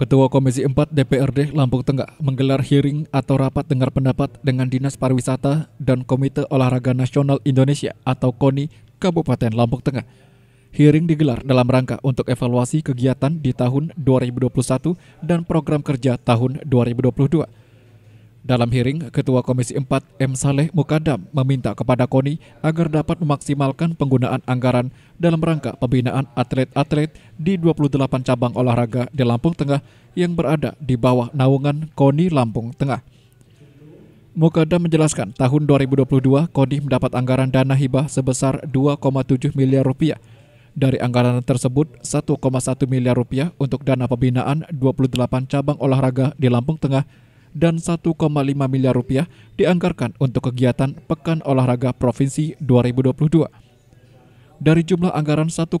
Ketua Komisi 4 DPRD Lampung Tengah menggelar hearing atau rapat dengar pendapat dengan Dinas Pariwisata dan Komite Olahraga Nasional Indonesia atau KONI Kabupaten Lampung Tengah. Hearing digelar dalam rangka untuk evaluasi kegiatan di tahun 2021 dan program kerja tahun 2022 dalam hearing, Ketua Komisi 4 M. Saleh Mukadam meminta kepada KONI agar dapat memaksimalkan penggunaan anggaran dalam rangka pembinaan atlet-atlet di 28 cabang olahraga di Lampung Tengah yang berada di bawah naungan KONI Lampung Tengah. Mukadam menjelaskan tahun 2022 KONI mendapat anggaran dana hibah sebesar 2,7 miliar rupiah dari anggaran tersebut, 1,1 miliar rupiah untuk dana pembinaan 28 cabang olahraga di Lampung Tengah dan 1,5 miliar rupiah dianggarkan untuk kegiatan Pekan Olahraga Provinsi 2022. Dari jumlah anggaran 1,1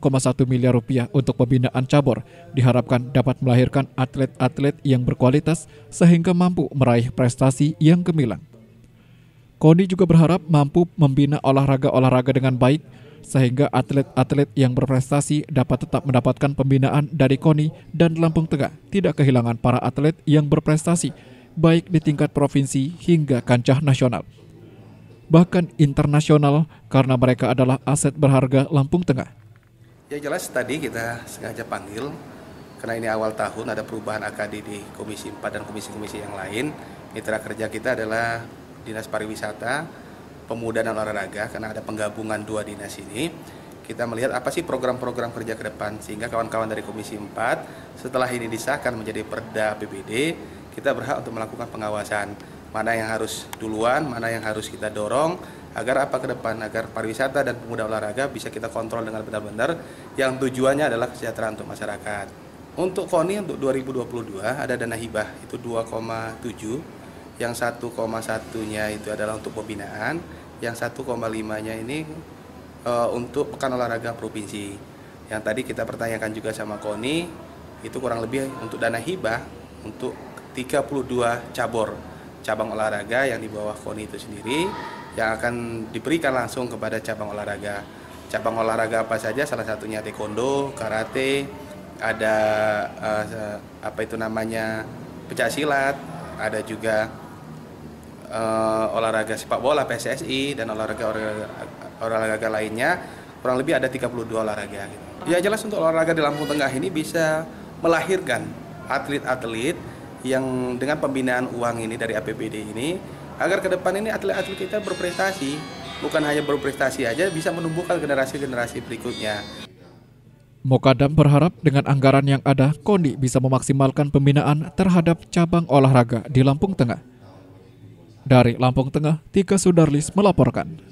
miliar rupiah untuk pembinaan cabur, diharapkan dapat melahirkan atlet-atlet yang berkualitas sehingga mampu meraih prestasi yang gemilang. Koni juga berharap mampu membina olahraga-olahraga dengan baik, sehingga atlet-atlet yang berprestasi dapat tetap mendapatkan pembinaan dari KONI dan Lampung Tengah tidak kehilangan para atlet yang berprestasi baik di tingkat provinsi hingga kancah nasional. Bahkan internasional karena mereka adalah aset berharga Lampung Tengah. Ya jelas tadi kita sengaja panggil karena ini awal tahun ada perubahan AKD di Komisi 4 dan komisi-komisi yang lain. Mitra kerja kita adalah Dinas Pariwisata, Pemuda dan Olahraga karena ada penggabungan dua dinas ini. Kita melihat apa sih program-program kerja ke depan sehingga kawan-kawan dari Komisi 4 setelah ini disahkan menjadi Perda PBD kita berhak untuk melakukan pengawasan mana yang harus duluan, mana yang harus kita dorong agar apa ke depan agar pariwisata dan pemuda olahraga bisa kita kontrol dengan benar-benar yang tujuannya adalah kesejahteraan untuk masyarakat. Untuk KONI untuk 2022 ada dana hibah itu 2,7 yang 1,1-nya itu adalah untuk pembinaan, yang 1,5-nya ini e, untuk pekan olahraga provinsi. Yang tadi kita pertanyakan juga sama KONI itu kurang lebih untuk dana hibah untuk 32 cabur cabang olahraga yang di bawah KONI itu sendiri yang akan diberikan langsung kepada cabang olahraga. Cabang olahraga apa saja? Salah satunya taekwondo, karate, ada uh, apa itu namanya pecah silat, ada juga uh, olahraga sepak bola PSSI dan olahraga olahraga lainnya. Kurang lebih ada 32 olahraga. Gitu. Ya jelas untuk olahraga di Lampung Tengah ini bisa melahirkan atlet-atlet yang dengan pembinaan uang ini dari APBD ini agar ke depan ini atlet-atlet kita berprestasi bukan hanya berprestasi aja bisa menumbuhkan generasi-generasi berikutnya. Mokadam berharap dengan anggaran yang ada, Kondi bisa memaksimalkan pembinaan terhadap cabang olahraga di Lampung Tengah. Dari Lampung Tengah, Tika Sudarlis melaporkan.